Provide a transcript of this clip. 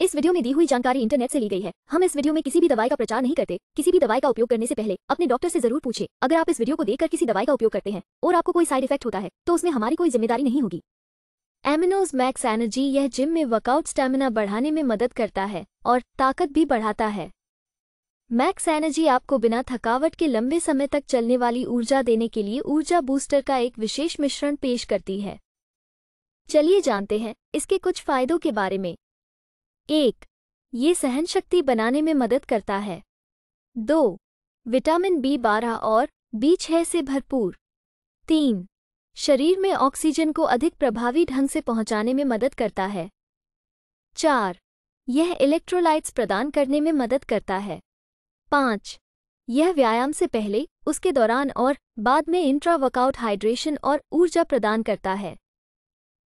इस वीडियो में दी हुई जानकारी इंटरनेट से ली गई है हम इस वीडियो में किसी भी दवाई का प्रचार नहीं करते किसी भी दवाई का उपयोग करने से पहले अपने डॉक्टर से जरूर पूछे अगर आप इस वीडियो को देखकर किसी दवाई का उपयोग करते हैं और आपको कोई साइड इफेक्ट होता है तो उसमें हमारी कोई जिम्मेदारी नहीं होगी एमिनोज मैक्स एनर्जी यह जिम में वर्कआउट स्टेमिना बढ़ाने में मदद करता है और ताकत भी बढ़ाता है मैक्स एनर्जी आपको बिना थकावट के लंबे समय तक चलने वाली ऊर्जा देने के लिए ऊर्जा बूस्टर का एक विशेष मिश्रण पेश करती है चलिए जानते हैं इसके कुछ फायदों के बारे में एक ये सहन शक्ति बनाने में मदद करता है दो विटामिन बी बारह और बी छह से भरपूर तीन शरीर में ऑक्सीजन को अधिक प्रभावी ढंग से पहुंचाने में मदद करता है चार यह इलेक्ट्रोलाइट्स प्रदान करने में मदद करता है पाँच यह व्यायाम से पहले उसके दौरान और बाद में इंट्रा वर्कआउट हाइड्रेशन और ऊर्जा प्रदान करता है